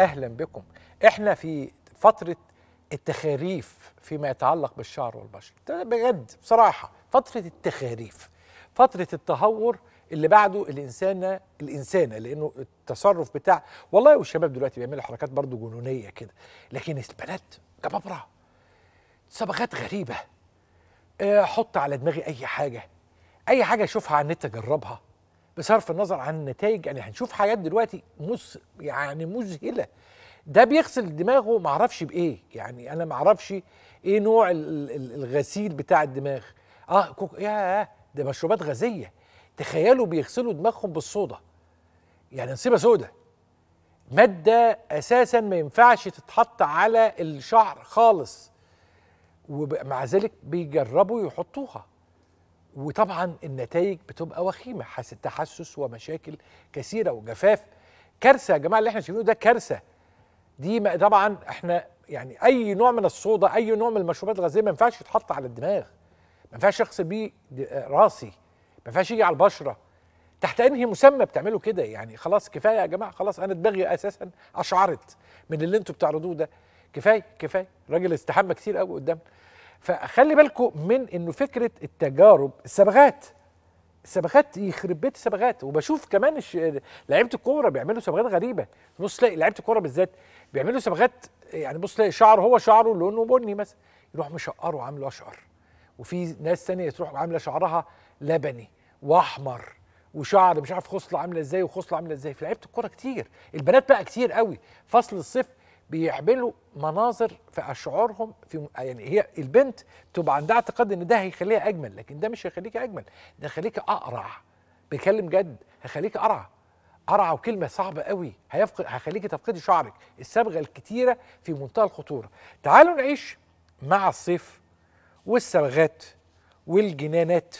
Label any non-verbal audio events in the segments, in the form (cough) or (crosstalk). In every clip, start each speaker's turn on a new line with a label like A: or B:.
A: اهلا بكم احنا في فتره التخاريف فيما يتعلق بالشعر والبشر بجد بصراحه فتره التخاريف فتره التهور اللي بعده الانسانه الانسانه لانه التصرف بتاع والله والشباب دلوقتي بيعملوا حركات برضو جنونيه كده لكن البنات جبابره صبغات غريبه آه، حط على دماغي اي حاجه اي حاجه اشوفها على النت اجربها بصرف النظر عن النتائج يعني هنشوف حاجات دلوقتي مس يعني مذهله ده بيغسل دماغه معرفش بايه يعني انا معرفش ايه نوع الغسيل بتاع الدماغ اه كوك يا ده مشروبات غازيه تخيلوا بيغسلوا دماغهم بالصودا يعني نصيبه سودا ماده اساسا ما ينفعش تتحط على الشعر خالص ومع ذلك بيجربوا يحطوها وطبعا النتائج بتبقى وخيمه تحسس ومشاكل كثيره وجفاف كارثه يا جماعه اللي احنا شايفينه ده كارثه دي طبعا احنا يعني اي نوع من الصودا اي نوع من المشروبات الغازيه ما ينفعش يتحط على الدماغ ما ينفعش اغسل بيه راسي ما ينفعش يجي على البشره تحت انهي مسمى بتعملوا كده يعني خلاص كفايه يا جماعه خلاص انا دماغي اساسا اشعرت من اللي انتوا بتعرضوه ده كفايه كفايه الراجل استحمى كتير قوي قدامنا فخلي بالكم من انه فكره التجارب الصبغات الصبغات يخرب بيت الصبغات وبشوف كمان لعيبه الكوره بيعملوا صبغات غريبه بص تلاقي لعيبه الكوره بالذات بيعملوا صبغات يعني بص تلاقي شعر هو شعره لونه بني مثلا يروح مشقره عامله اشقر وفي ناس ثانيه تروح عامله شعرها لبني واحمر وشعر مش عارف خصله عامله ازاي وخصله عامله ازاي في لعيبه الكوره كتير البنات بقى كتير قوي فصل الصيف بيعملوا مناظر في اشعارهم في يعني هي البنت تبقى عندها اعتقاد ان ده هيخليها اجمل لكن ده مش هيخليك اجمل ده هيخليك اقرع بيكلم جد هيخليك قرع قرع وكلمه صعبه قوي هيفقد هيخليك تفقدي شعرك الصبغه الكتيره في منتهى الخطوره تعالوا نعيش مع الصيف والصبغات والجنانات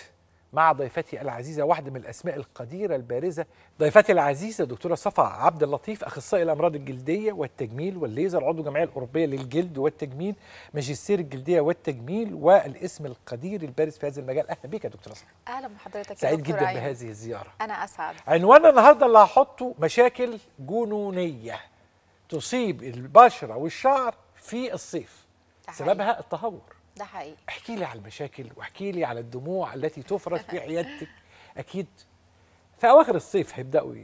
A: مع ضيفتي العزيزة واحدة من الأسماء القديرة البارزة ضيفتي العزيزة دكتورة صفا عبد اللطيف أخصائي الأمراض الجلدية والتجميل والليزر عضو الجمعية الأوروبية للجلد والتجميل ماجستير الجلدية والتجميل والاسم القدير البارز في هذا المجال أهلا بك يا دكتورة صفا
B: أهلا بحضرتك سعيد جدا عين. بهذه الزيارة أنا أسعد
A: عنوان النهاردة اللي هحطه مشاكل جنونية تصيب البشرة والشعر في الصيف سببها التهور ده حقيقي احكي لي على المشاكل واحكي لي على الدموع التي تفرش في عيادتك اكيد في اواخر الصيف هيبداوا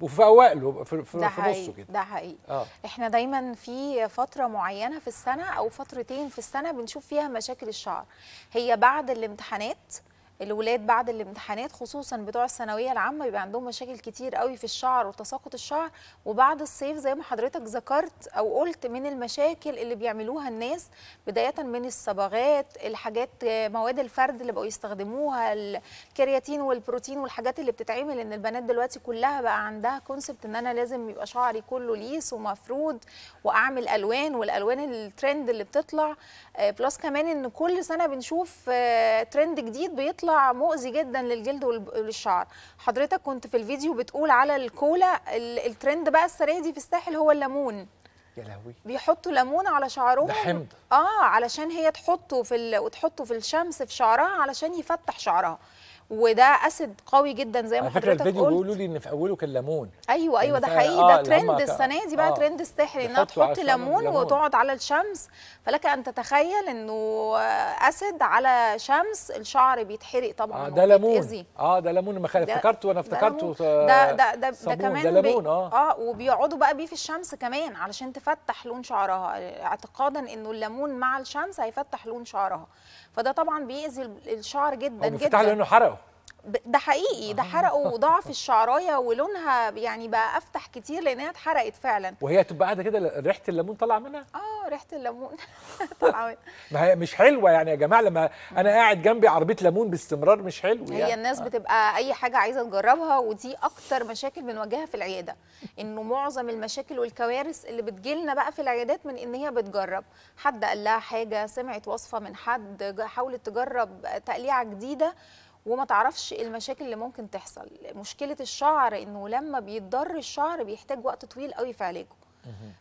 A: وفي اوائله في, نصه كده ده حقيقي آه.
B: احنا دايما في فتره معينه في السنه او فترتين في السنه بنشوف فيها مشاكل الشعر هي بعد الامتحانات الولاد بعد الامتحانات خصوصا بتوع الثانويه العامه بيبقى عندهم مشاكل كتير قوي في الشعر وتساقط الشعر وبعد الصيف زي ما حضرتك ذكرت او قلت من المشاكل اللي بيعملوها الناس بدايه من الصبغات الحاجات مواد الفرد اللي بقوا يستخدموها الكرياتين والبروتين والحاجات اللي بتتعمل ان البنات دلوقتي كلها بقى عندها كونسبت ان انا لازم يبقى شعري كله ليس ومفرود واعمل الوان والالوان الترند اللي بتطلع بلس آه، كمان ان كل سنه بنشوف ترند آه، جديد بيطلع بيطلع مؤذي جدا للجلد وللشعر حضرتك كنت في الفيديو بتقول على الكولا الترند بقى السنه دي في الساحل هو الليمون يا لهوي بيحطوا ليمون على شعرهم ده حمض اه علشان هي تحطه في ال... وتحطه في الشمس في شعرها علشان يفتح شعرها وده اسيد قوي جدا زي ما حضرتك قلت الفيديو بيقولوا
A: لي ان في اوله كان ليمون
B: ايوه ايوه يعني ده حقيقي آه، ده آه ترند السنه دي بقى آه ترند السحري انها تحط ليمون وتقعد على الشمس فلك ان تتخيل انه اسيد على شمس الشعر بيتحرق طبعا آه ده ليمون
A: اه ده ليمون ما افتكرته وانا افتكرته ده ده ده, ده كمان ده ليمون اه
B: اه وبيقعدوا بقى بيه في الشمس كمان علشان تفتح لون شعرها اعتقادا انه الليمون مع الشمس هيفتح لون شعرها فده طبعا بيأذي الشعر جدا جدا لانه حرقه ده حقيقي ده حرقوا وضعف الشعرايه ولونها يعني بقى افتح كتير لانها اتحرقت فعلا
A: وهي تبقى قاعده كده ريحه الليمون طالعه منها
B: اه ريحه الليمون (laughs)
A: طالعه منها ما هي مش حلوه يعني يا جماعه لما انا قاعد جنبي عربيه ليمون باستمرار مش حلو يعني. هي الناس آه.
B: بتبقى اي حاجه عايزه تجربها ودي اكتر مشاكل بنواجهها في العياده انه معظم المشاكل والكوارث اللي بتجيلنا بقى في العيادات من ان هي بتجرب حد قال لها حاجه سمعت وصفه من حد حاولت تجرب تقليعه جديده وما تعرفش إيه المشاكل اللي ممكن تحصل مشكله الشعر انه لما بيتضر الشعر بيحتاج وقت طويل قوي في علاجه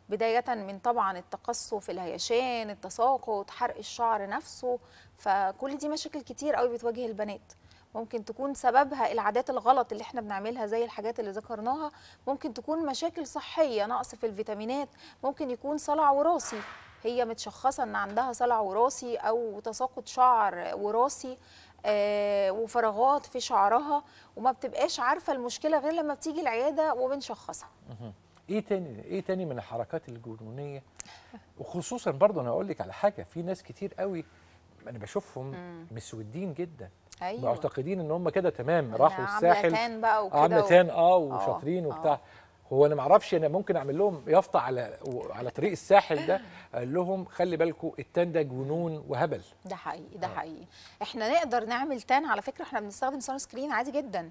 B: بداية من طبعا التقصف الهيشان التساقط حرق الشعر نفسه فكل دي مشاكل كتير قوي بتواجه البنات ممكن تكون سببها العادات الغلط اللي احنا بنعملها زي الحاجات اللي ذكرناها ممكن تكون مشاكل صحية نقص في الفيتامينات ممكن يكون صلع وراثي هي متشخصة ان عندها صلع وراثي او تساقط شعر وراثي آه، وفراغات في شعرها وما بتبقاش عارفه المشكله غير لما بتيجي العياده وبنشخصها
A: ايه تاني ايه تاني من الحركات الجنونيه وخصوصا برضه انا اقول لك على حاجه في ناس كتير قوي انا بشوفهم مسودين جدا ايوه معتقدين ان هم كده تمام يعني راحوا الساحل عامله تان بقى وكده عامله تان اه, آه، وشاطرين وبتاع آه. هو انا ما اعرفش انا ممكن اعمل لهم يافطه على على طريق الساحل ده (clears throat) قال لهم خلي بالكم التان ده جنون وهبل
B: ده حقيقي ده آه. حقيقي احنا نقدر نعمل تان على فكره احنا بنستخدم سان سكرين عادي جدا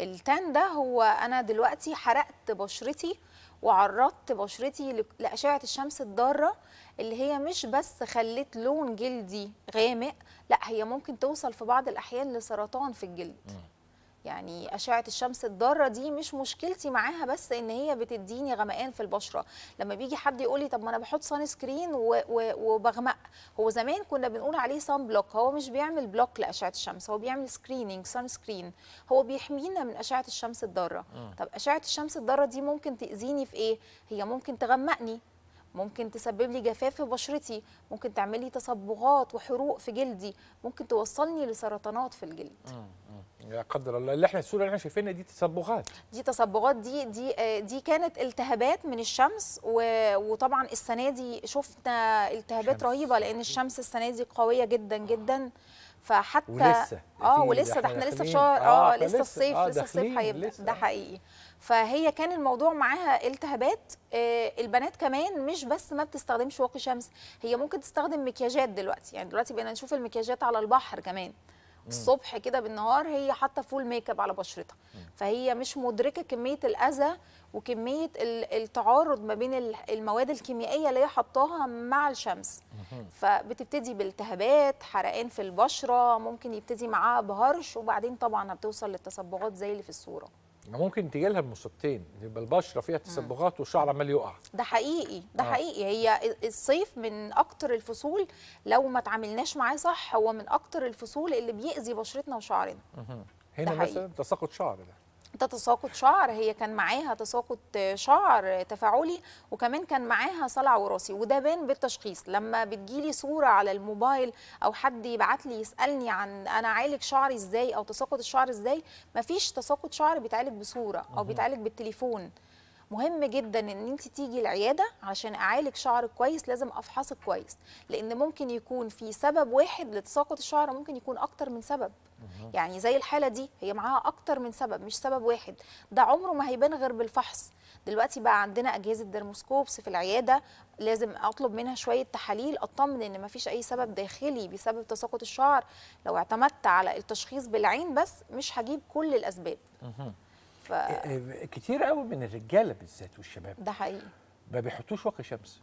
B: التان ده هو انا دلوقتي حرقت بشرتي وعرضت بشرتي لاشعه الشمس الضاره اللي هي مش بس خلت لون جلدي غامق لا هي ممكن توصل في بعض الاحيان لسرطان في الجلد م. يعني اشعه الشمس الضاره دي مش مشكلتي معاها بس ان هي بتديني غمقان في البشره لما بيجي حد يقول لي طب ما انا بحط سان سكرين وبغمق هو زمان كنا بنقول عليه سان بلوك هو مش بيعمل بلوك لاشعه الشمس هو بيعمل سكريننج سان سكرين هو بيحمينا من اشعه الشمس الضاره طب اشعه الشمس الضاره دي ممكن تاذيني في ايه هي ممكن تغمقني ممكن تسبب لي جفاف في بشرتي ممكن تعمل لي تصبغات وحروق في جلدي ممكن توصلني لسرطانات في الجلد
A: لا قدر الله اللي احنا الصوره اللي احنا شايفينها دي تصبغات
B: دي تصبغات دي دي دي كانت التهابات من الشمس وطبعا السنه دي شفنا التهابات رهيبه لان الشمس السنه دي قويه جدا جدا آه. فحتى ولسه اه ولسه ده احنا لسه في شهر اه, آه لسه الصيف آه لسه الصيف هيبدا ده حقيقي فهي كان الموضوع معاها التهابات آه البنات كمان مش بس ما بتستخدمش واقي شمس هي ممكن تستخدم مكياجات دلوقتي يعني دلوقتي بقينا نشوف المكياجات على البحر كمان الصبح كده بالنهار هي حاطه فول ميك اب على بشرتها فهي مش مدركه كميه الاذى وكميه التعارض ما بين المواد الكيميائيه اللي هي حطاها مع الشمس فبتبتدي بالتهابات حرقان في البشره ممكن يبتدي معاها بهرش وبعدين طبعا بتوصل للتصبغات زي اللي في الصوره
A: ممكن تيجي لها المصيبتين يبقى البشره فيها تسبغات والشعر عمال يقع
B: ده حقيقي ده آه. حقيقي هي الصيف من اكتر الفصول لو ما تعاملناش معاه صح هو من اكتر الفصول اللي بيأذي بشرتنا وشعرنا
A: هنا مثلا تساقط شعر ده
B: تساقط شعر هي كان معاها تساقط شعر تفاعلي وكمان كان معاها صلع وراثي وده بان بالتشخيص لما بتجيلي صوره على الموبايل او حد يبعت لي يسالني عن انا عالج شعري ازاي او تساقط الشعر ازاي مفيش تساقط شعر بيتعالج بصوره او بيتعالج بالتليفون مهم جدا ان انت تيجي العياده عشان اعالج شعرك كويس لازم افحصك كويس لان ممكن يكون في سبب واحد لتساقط الشعر ممكن يكون اكتر من سبب يعني زي الحاله دي هي معاها اكتر من سبب مش سبب واحد ده عمره ما هيبان غير بالفحص دلوقتي بقى عندنا اجهزه درموسكوبس في العياده لازم اطلب منها شويه تحاليل اطمن ان ما فيش اي سبب داخلي بسبب تساقط الشعر لو اعتمدت على التشخيص بالعين بس مش هجيب كل الاسباب ف... إيه،
A: إيه، كتير قوي من الرجاله بالذات والشباب ده حقيقي ما بيحطوش واقي شمس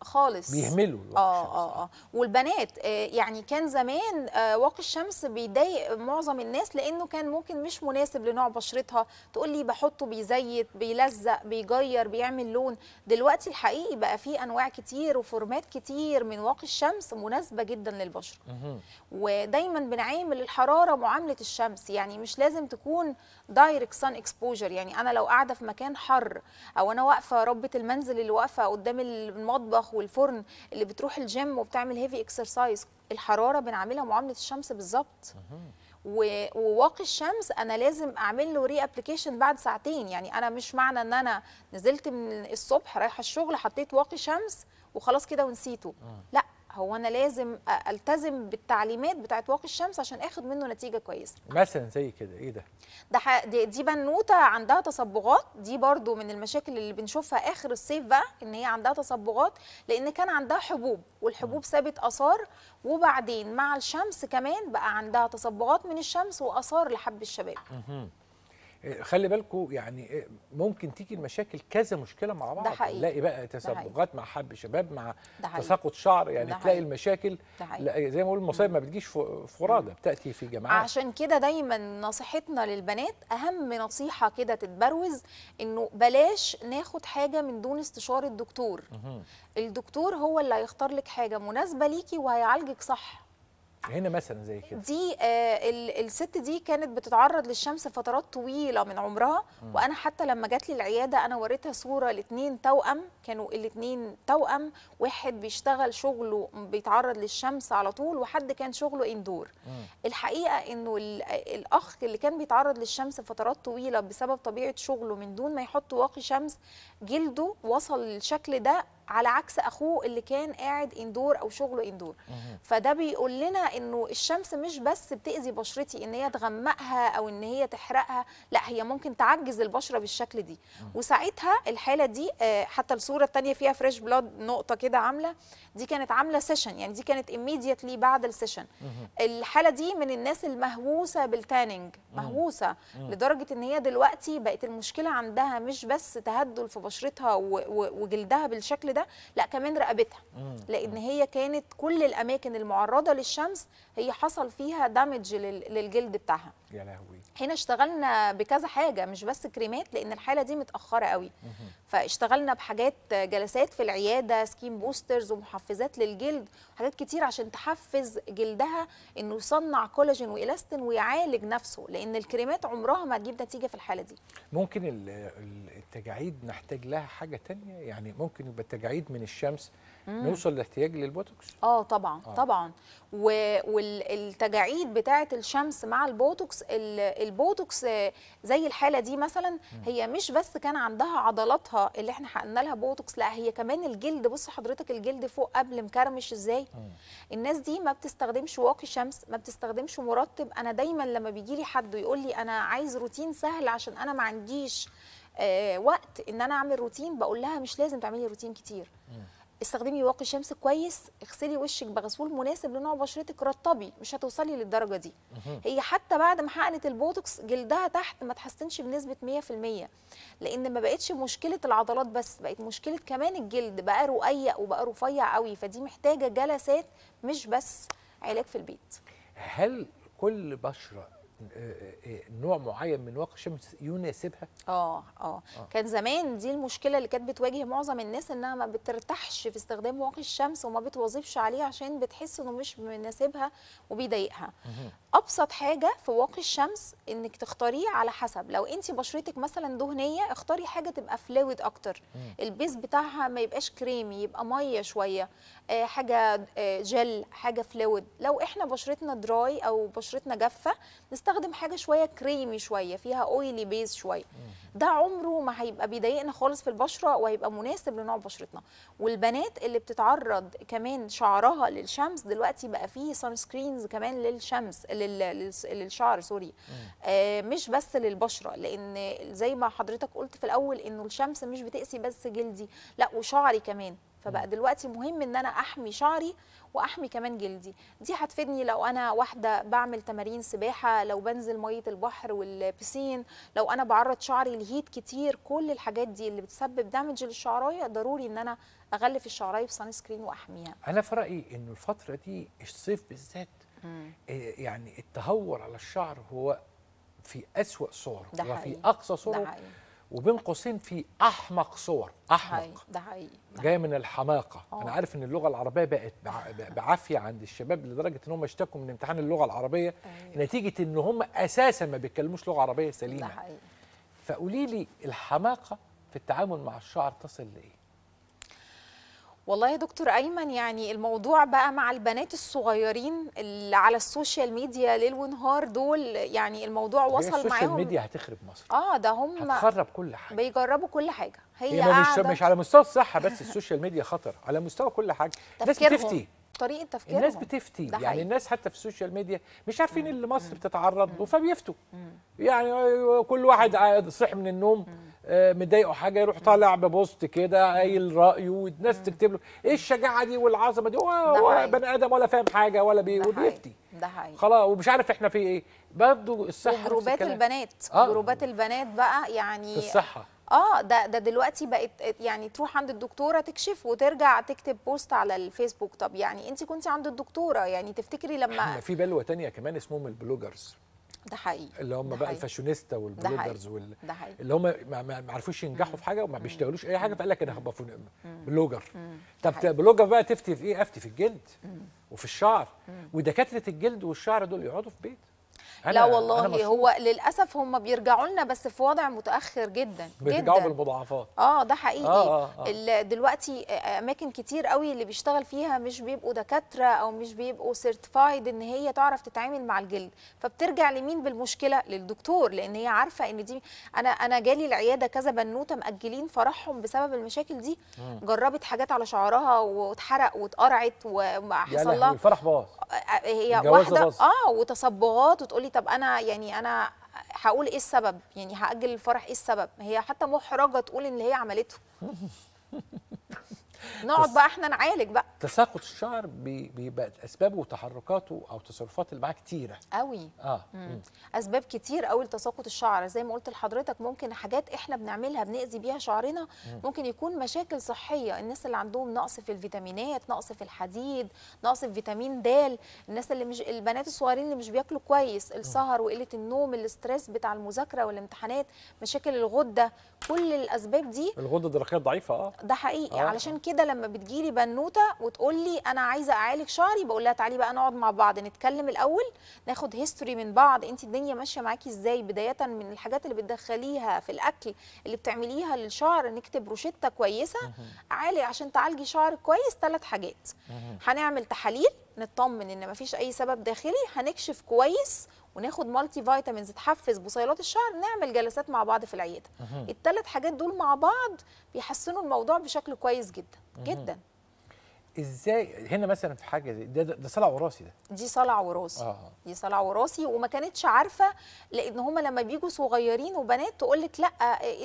B: خالص بيهملوا آه،, اه اه اه والبنات آه، يعني كان زمان آه، واقي الشمس بيضايق معظم الناس لانه كان ممكن مش مناسب لنوع بشرتها تقول لي بحطه بيزيت بيلزق بيجير بيعمل لون دلوقتي الحقيقي بقى في انواع كتير وفورمات كتير من واقي الشمس مناسبه جدا للبشره ودايما بنعامل الحراره معامله الشمس يعني مش لازم تكون دايركت سان اكسبوجر يعني انا لو قاعده في مكان حر او انا واقفه ربه المنزل اللي واقفه قدام المطبخ والفرن اللي بتروح الجيم وبتعمل هيفي اكسرسايز الحراره بنعملها معامله الشمس بالظبط وواقي الشمس انا لازم اعمل له ري ابلكيشن بعد ساعتين يعني انا مش معنى ان انا نزلت من الصبح رايحه الشغل حطيت واقي شمس وخلاص كده ونسيته آه. لا هو انا لازم التزم بالتعليمات بتاعت واقي الشمس عشان اخد منه نتيجه كويسه
A: مثلا زي كده ايه ده
B: ده دي, دي بنوته عندها تصبغات دي برضو من المشاكل اللي بنشوفها اخر الصيف بقى ان هي عندها تصبغات لان كان عندها حبوب والحبوب سابت اثار وبعدين مع الشمس كمان بقى عندها تصبغات من الشمس واثار لحب الشباب
A: إيه، خلي بالكم يعني إيه، ممكن تيجي المشاكل كذا مشكله مع بعض ده حقيقي. تلاقي بقى تسبغات مع حب شباب مع تساقط شعر يعني ده تلاقي المشاكل زي ما بقول المصايب ما بتجيش فرادى بتاتي في جماعات
B: عشان كده دايما نصيحتنا للبنات اهم نصيحه كده تتبروز انه بلاش ناخد حاجه من دون استشاره الدكتور الدكتور هو اللي هيختار لك حاجه مناسبه ليكي وهيعالجك صح
A: هنا مثلا زي كده
B: دي آه الست دي كانت بتتعرض للشمس فترات طويله من عمرها م. وانا حتى لما جات لي العياده انا وريتها صوره لاثنين توأم كانوا الاثنين توأم واحد بيشتغل شغله بيتعرض للشمس على طول وحد كان شغله اندور م. الحقيقه انه الاخ اللي كان بيتعرض للشمس فترات طويله بسبب طبيعه شغله من دون ما يحط واقي شمس جلده وصل للشكل ده على عكس اخوه اللي كان قاعد اندور او شغله اندور فده بيقول لنا انه الشمس مش بس بتاذي بشرتي ان هي تغمقها او ان هي تحرقها لا هي ممكن تعجز البشره بالشكل دي وساعتها الحاله دي آه، حتى الصوره الثانيه فيها فريش بلاد نقطه كده عامله دي كانت عامله سيشن يعني دي كانت ايميديتلي بعد السيشن الحاله دي من الناس المهووسه بالتاننج مهووسه لدرجه ان هي دلوقتي بقت المشكله عندها مش بس تهدل في بشرتها وجلدها بالشكل ده كده لا كمان رقبتها لان هي كانت كل الاماكن المعرضه للشمس هي حصل فيها دامج للجلد بتاعها يا لهوي هنا اشتغلنا بكذا حاجه مش بس كريمات لان الحاله دي متاخره قوي فاشتغلنا بحاجات جلسات في العياده سكين بوسترز ومحفزات للجلد حاجات كتير عشان تحفز جلدها انه يصنع كولاجين والاستين ويعالج نفسه لان الكريمات عمرها ما تجيب نتيجه في الحاله دي
A: ممكن التجاعيد نحتاج لها حاجه تانية يعني ممكن يبقى التجاعيد من الشمس مم. نوصل لاحتياج للبوتوكس
B: اه طبعا آه. طبعا والتجاعيد بتاعه الشمس مع البوتوكس البوتوكس زي الحاله دي مثلا هي مش بس كان عندها عضلاتها الطبقه اللي احنا حقنا لها بوتوكس لا هي كمان الجلد بص حضرتك الجلد فوق قبل مكرمش ازاي الناس دي ما بتستخدمش واقي شمس ما بتستخدمش مرطب انا دايما لما بيجي لي حد يقول لي انا عايز روتين سهل عشان انا ما عنديش آه وقت ان انا اعمل روتين بقول لها مش لازم تعملي روتين كتير مم. استخدمي واقي شمس كويس اغسلي وشك بغسول مناسب لنوع بشرتك رطبي مش هتوصلي للدرجه دي هي حتى بعد ما حقنت البوتوكس جلدها تحت ما تحسنش بنسبه 100% لان ما بقتش مشكله العضلات بس بقت مشكله كمان الجلد بقى رقيق وبقى رفيع قوي فدي محتاجه جلسات مش بس علاج في البيت
A: هل كل بشره نوع معين من واقي الشمس يناسبها
B: آه،, اه اه كان زمان دي المشكله اللي كانت بتواجه معظم الناس انها ما بترتاحش في استخدام واقي الشمس وما بتوظفش عليه عشان بتحس انه مش مناسبها وبيضايقها ابسط حاجه في واقي الشمس انك تختاريه على حسب لو انت بشرتك مثلا دهنيه اختاري حاجه تبقى فلويد اكتر البيز بتاعها ما يبقاش كريمي يبقى ميه شويه آه، حاجه جل آه، حاجه فلويد لو احنا بشرتنا دراي او بشرتنا جافه نستخدم هستخدم حاجه شويه كريمي شويه فيها اويلي بيز شويه ده عمره ما هيبقى بيضايقنا خالص في البشره وهيبقى مناسب لنوع بشرتنا والبنات اللي بتتعرض كمان شعرها للشمس دلوقتي بقى فيه سان سكرينز كمان للشمس لل... للشعر سوري آه مش بس للبشره لان زي ما حضرتك قلت في الاول انه الشمس مش بتقسي بس جلدي لا وشعري كمان فبقى دلوقتي مهم ان انا احمي شعري واحمي كمان جلدي دي هتفيدني لو انا واحده بعمل تمارين سباحه لو بنزل ميه البحر والبسين لو انا بعرض شعري لهيت كتير كل الحاجات دي اللي بتسبب دامج للشعرايه ضروري ان انا اغلف الشعرايه بصن سكرين واحميها
A: انا في رايي انه الفتره دي الصيف بالذات آه، يعني التهور على الشعر هو في أسوأ صوره وفي أقصى صوره وبين قوسين في احمق صور احمق ده حقيقي جايه من الحماقه أوه. انا عارف ان اللغه العربيه بقت بعافيه عند الشباب لدرجه ان هم اشتكوا من امتحان اللغه العربيه أيوه. نتيجه ان هم اساسا ما بيتكلموش لغه عربيه سليمه ده حقيقي فقولي لي الحماقه في التعامل مع الشعر تصل لايه
B: والله يا دكتور ايمن يعني الموضوع بقى مع البنات الصغيرين اللي على السوشيال ميديا ليل ونهار دول يعني الموضوع وصل معاهم السوشيال ميديا
A: هتخرب مصر
B: اه ده هم هتخرب كل حاجه بيجربوا كل حاجه هي, هي مش, مش على
A: مستوى الصحه بس السوشيال ميديا خطر على مستوى كل حاجه ناس
B: طريقه تفكيرهم الناس
A: بتفتي يعني حقيقي. الناس حتى في السوشيال ميديا مش عارفين اللي مصر بتتعرض له فبيفتوا يعني كل واحد صحي من النوم آه، مضايقه حاجه يروح طالع ببوست كده قايل رايه والناس تكتب له ايه الشجاعه دي والعظمه دي هو بني ادم ولا فاهم حاجه ولا بي وبيفتي ده حقيقي خلاص ومش عارف احنا في ايه برضه الصحه جروبات البنات
B: آه. جروبات البنات بقى يعني في الصحه اه ده ده دلوقتي بقت يعني تروح عند الدكتوره تكشف وترجع تكتب بوست على الفيسبوك طب يعني انت كنت عند الدكتوره يعني تفتكري لما
A: في بلوه تانية كمان اسمهم البلوجرز
B: ده حقيقي اللي هم بقى
A: الفاشونيستا والبلوجرز وال... اللي هم ما عرفوش ينجحوا في حاجه وما بيشتغلوش اي حاجه فقال لك انا هبقى بلوجر طب بلوجر بقى تفتي في ايه افتي في الجلد وفي الشعر ودكاتره الجلد والشعر دول يقعدوا في بيت لا والله هو
B: للاسف هم بيرجعوا لنا بس في وضع متاخر جدا بيرجعوا جداً. بالمضاعفات اه ده حقيقي آه آه آه. دلوقتي اماكن كتير قوي اللي بيشتغل فيها مش بيبقوا دكاتره او مش بيبقوا سيرتفايد ان هي تعرف تتعامل مع الجلد فبترجع لمين بالمشكله للدكتور لان هي عارفه ان دي انا انا جالي العياده كذا بنوته ماجلين فرحهم بسبب المشاكل دي جربت حاجات على شعرها واتحرق واتقرعت وحصل يعني لها الفرح باظ هي واحده باص. اه وتصبغات وتقولي طب انا يعني انا هقول ايه السبب يعني هاجل الفرح ايه السبب هي حتى محرجه تقول ان هي عملته (laughs) نقعد بقى احنا نعالج بقى
A: تساقط الشعر بيبقى اسبابه وتحركاته او تصرفات اللي معاه كتيره قوي اه مم. مم.
B: اسباب كتير قوي لتساقط الشعر زي ما قلت لحضرتك ممكن حاجات احنا بنعملها بنأذي بيها شعرنا مم. ممكن يكون مشاكل صحيه الناس اللي عندهم نقص في الفيتامينات نقص في الحديد نقص في فيتامين د الناس اللي مش البنات الصغيرين اللي مش بياكلوا كويس السهر وقله النوم الاسترس بتاع المذاكره والامتحانات مشاكل الغده كل الاسباب دي
A: الغده الدرقيه ضعيفه اه
B: ده حقيقي آه. علشان كده كده لما بتجيلي بنوته وتقول لي انا عايزه اعالج شعري بقول لها تعالي بقى نقعد مع بعض نتكلم الاول ناخد هيستوري من بعض انت الدنيا ماشيه معاكي ازاي بدايه من الحاجات اللي بتدخليها في الاكل اللي بتعمليها للشعر نكتب روشته كويسه عالي عشان تعالجي شعرك كويس ثلاث حاجات هنعمل تحاليل نطمن ان مفيش اي سبب داخلي هنكشف كويس وناخد مالتي فيتامينز تحفز بصيلات الشعر نعمل جلسات مع بعض في العياده الثلاث حاجات دول مع بعض بيحسنوا الموضوع بشكل كويس جدا جدا
A: ازاي هنا مثلا في حاجه زي ده ده صلع وراثي ده
B: دي صلع وراثي آه. دي صلع وراثي وما كانتش عارفه لان هما لما بيجوا صغيرين وبنات تقول لك لا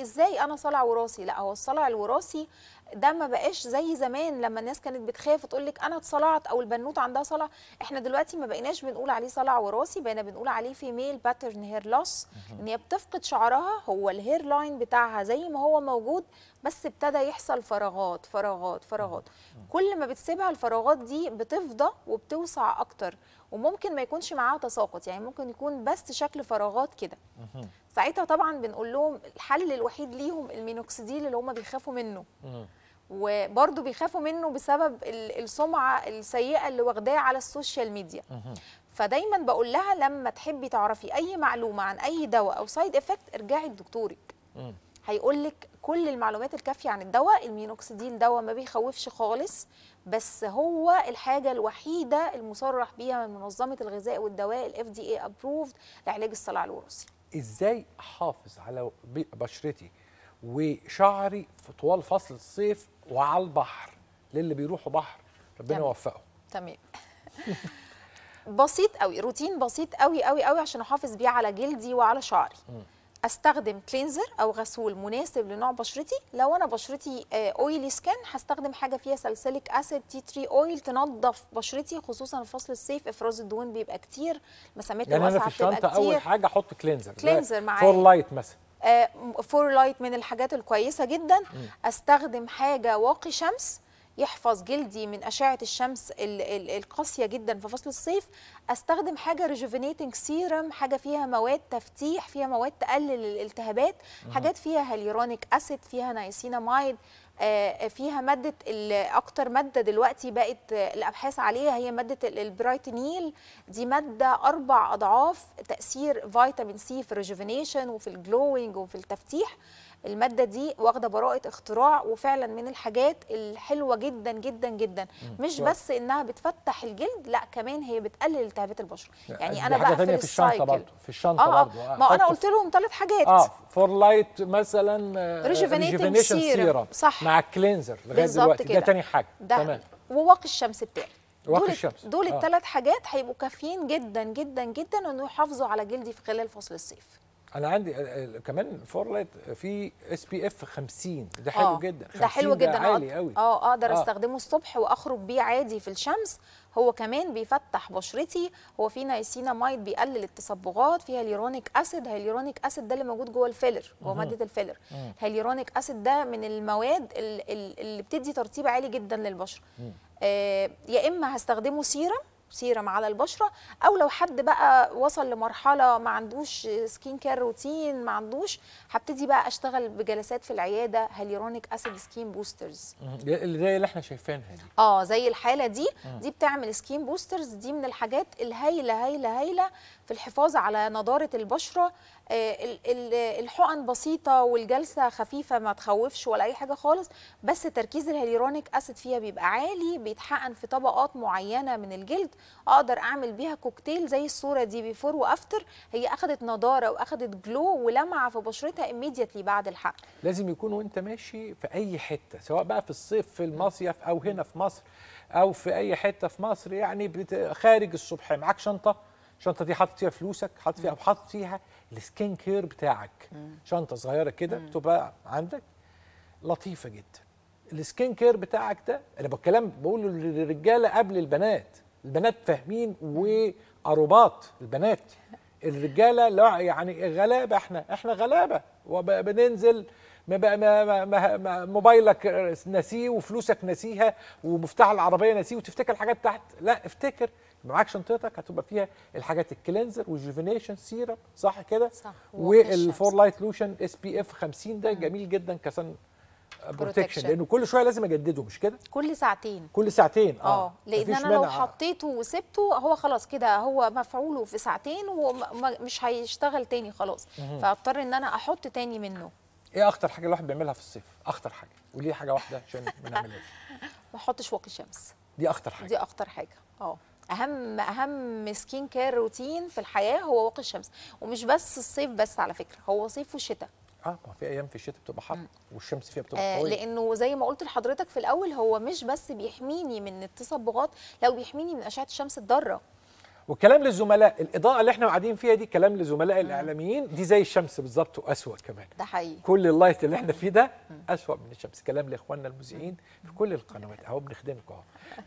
B: ازاي انا صلع وراثي لا هو الصلع الوراثي ده ما بقاش زي زمان لما الناس كانت بتخاف وتقول لك انا اتصلعت او البنوت عندها صلع احنا دلوقتي ما بقيناش بنقول عليه صلع وراثي بقينا بنقول عليه فيميل باترن هير لوس ان هي بتفقد شعرها هو الهير لاين بتاعها زي ما هو موجود بس ابتدى يحصل فراغات فراغات فراغات كل ما بتسيبها الفراغات دي بتفضى وبتوسع اكتر وممكن ما يكونش معاها تساقط يعني ممكن يكون بس شكل فراغات كده ساعتها طبعا بنقول لهم الحل الوحيد ليهم المينوكسيديل اللي هم بيخافوا منه وبرضه بيخافوا منه بسبب السمعه السيئه اللي واخداه على السوشيال ميديا فدايما بقول لها لما تحبي تعرفي اي معلومه عن اي دواء او سايد افكت ارجعي لدكتورك هيقول لك كل المعلومات الكافيه عن الدواء المينوكسيدين دواء ما بيخوفش خالص بس هو الحاجه الوحيده المصرح بيها من منظمه الغذاء والدواء الاف دي اي ابروفد لعلاج الصلع الوراثي
A: ازاي احافظ على بشرتي وشعري طوال فصل الصيف وعلى البحر للي بيروحوا بحر ربنا يوفقهم
B: تمام (laughs) بسيط قوي روتين بسيط قوي قوي قوي عشان احافظ بيه على جلدي وعلى شعري استخدم كلينزر او غسول مناسب لنوع بشرتي لو انا بشرتي اويلي آه، سكين هستخدم حاجه فيها سلسلك اسيد تي تري اويل تنظف بشرتي خصوصا في فصل الصيف افراز الدهون بيبقى كتير مسامات يعني بتبقى كتير يعني انا في الشنطه اول
A: حاجه احط كلينزر كلينزر معايا فور لايت مثلا
B: آه، فور لايت من الحاجات الكويسه جدا استخدم حاجه واقي شمس يحفظ جلدي من اشعه الشمس القاسيه جدا في فصل الصيف استخدم حاجه ريجوفينيتنج سيرم حاجه فيها مواد تفتيح فيها مواد تقلل الالتهابات حاجات فيها هاليورونيك اسيد فيها نايسينامايد آه، فيها ماده اكتر ماده دلوقتي بقت الابحاث عليها هي ماده البرايتنيل دي ماده اربع اضعاف تاثير فيتامين سي في الريجوفينيشن وفي الجلوينج وفي التفتيح الماده دي واخده براءه اختراع وفعلا من الحاجات الحلوه جدا جدا جدا مش بس انها بتفتح الجلد لا كمان هي بتقلل التهابات البشره يعني, يعني انا بقى في الشنطه برضه
A: في الشنطه آه, آه. برضه آه ما انا قلت
B: لهم ثلاث حاجات اه
A: فور لايت مثلا ريجوفينيشن آه، سيرم صح مع الكلينزر لغايه دلوقتي كده. ده تاني حاجه تمام
B: وواقي الشمس بتاعي دول الشمس. دول آه. الثلاث حاجات هيبقوا كافيين جدا جدا جدا انه يحافظوا على جلدي في خلال فصل الصيف
A: انا عندي كمان فور لايت في اس بي اف 50 ده حلو آه. جدا ده حلو جدا ده عالي قوي اه اقدر آه. استخدمه
B: الصبح واخرج بيه عادي في الشمس هو كمان بيفتح بشرتي هو فيه مايت بيقلل التصبغات فيه هيليرونيك اسيد هيليرونيك اسيد ده اللي موجود جوه الفيلر جوه ماده الفيلر هيليرونيك اسيد ده من المواد اللي بتدي ترطيب عالي جدا للبشره آه يا اما هستخدمه سيرم سيرم على البشره او لو حد بقى وصل لمرحله ما عندوش سكين كير روتين ما عندوش هبتدي بقى اشتغل بجلسات في العياده هاليرونيك اسيد سكين بوسترز
A: اللي زي اللي احنا شايفينها دي
B: اه زي الحاله دي دي بتعمل سكين بوسترز دي من الحاجات الهايله هايله هايله في الحفاظ على نضاره البشره آه، الحقن بسيطه والجلسه خفيفه ما تخوفش ولا اي حاجه خالص بس تركيز الهيلورونيك اسيد فيها بيبقى عالي بيتحقن في طبقات معينه من الجلد اقدر اعمل بيها كوكتيل زي الصوره دي بيفور وافتر هي اخذت نضاره واخذت جلو ولمعه في بشرتها اميديتلي بعد الحقن
A: لازم يكون وانت ماشي في اي حته سواء بقى في الصيف في المصيف او هنا في مصر او في اي حته في مصر يعني خارج الصبح معك شنطه الشنطه دي حاطط فيها فلوسك حاطط فيها او حاطط فيها السكين كير بتاعك شنطه صغيره كده تبقى عندك لطيفه جدا السكين كير بتاعك ده انا بتكلم بقول للرجاله قبل البنات البنات فاهمين وأرباط البنات الرجاله لا يعني غلابه احنا احنا غلابه وبننزل ما ما ما ما موبايلك ناسيه وفلوسك ناسيها ومفتاح العربيه ناسيه وتفتكر حاجات تحت لا افتكر معاك شنطتك هتبقى فيها الحاجات الكلينزر والجوفينيشن سيرب صح كده صح والفور لايت لوشن اس بي اف 50 ده جميل جدا كسن بروتكشن آه، لانه كل شويه لازم اجدده مش كده
B: كل ساعتين
A: كل ساعتين اه, آه. لان انا لو
B: حطيته وسبته هو خلاص كده هو مفعوله في ساعتين ومش هيشتغل تاني خلاص فاضطر ان انا احط تاني منه
A: ايه اخطر حاجه الواحد بيعملها في الصيف اخطر حاجه وليه حاجه واحده عشان ما نعملهاش
B: (laughs) ما احطش واقي شمس دي اخطر حاجه دي اخطر حاجه اه اهم اهم سكين كير روتين في الحياه هو واقي الشمس ومش بس الصيف بس على فكره هو صيف وشتاء
A: اه ما في ايام في الشتاء بتبقى حر والشمس فيها بتبقى آه، قويه آه
B: لانه زي ما قلت لحضرتك في الاول هو مش بس بيحميني من التصبغات لو بيحميني من اشعه الشمس الضاره
A: والكلام للزملاء الاضاءه اللي احنا قاعدين فيها دي كلام لزملاء الاعلاميين دي زي الشمس بالظبط واسوا كمان ده حقيقي كل اللايت اللي احنا فيه ده اسوا من الشمس كلام لاخواننا المذيعين في كل القنوات اهو بنخدمكم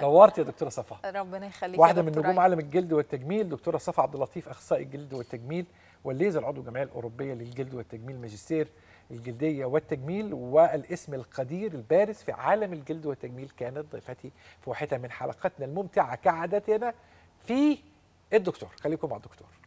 A: اهو نورت يا دكتوره صفاء
B: ربنا يخليك واحده من نجوم عالم
A: الجلد والتجميل دكتوره صفاء عبد اللطيف اخصائي الجلد والتجميل والليزر عضو الجمعيه الاوروبيه للجلد والتجميل ماجستير الجلديه والتجميل والاسم القدير البارز في عالم الجلد والتجميل كانت ضيفتي في واحده من حلقتنا الممتعه كعادتنا في الدكتور خليكم مع الدكتور